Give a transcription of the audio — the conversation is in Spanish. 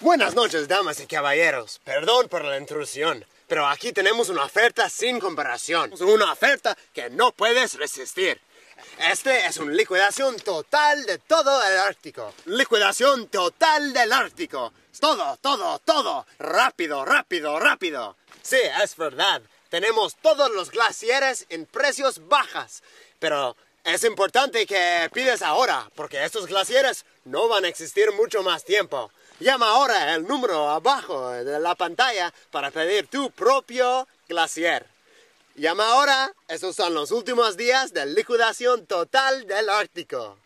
Buenas noches, damas y caballeros. Perdón por la intrusión, pero aquí tenemos una oferta sin comparación. Una oferta que no puedes resistir. Este es una liquidación total de todo el Ártico. Liquidación total del Ártico. Todo, todo, todo. Rápido, rápido, rápido. Sí, es verdad. Tenemos todos los glaciares en precios bajas. Pero es importante que pides ahora, porque estos glaciares no van a existir mucho más tiempo. Llama ahora el número abajo de la pantalla para pedir tu propio glacier. Llama ahora, esos son los últimos días de liquidación total del Ártico.